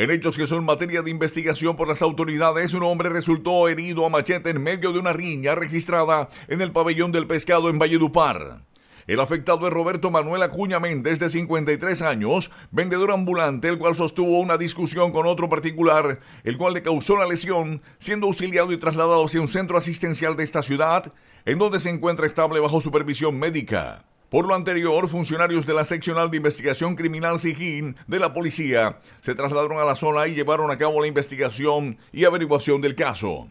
En hechos que son materia de investigación por las autoridades, un hombre resultó herido a machete en medio de una riña registrada en el pabellón del pescado en Valledupar. El afectado es Roberto Manuel Acuña Méndez, de 53 años, vendedor ambulante, el cual sostuvo una discusión con otro particular, el cual le causó la lesión, siendo auxiliado y trasladado hacia un centro asistencial de esta ciudad, en donde se encuentra estable bajo supervisión médica. Por lo anterior, funcionarios de la Seccional de Investigación Criminal SIGIN de la policía se trasladaron a la zona y llevaron a cabo la investigación y averiguación del caso.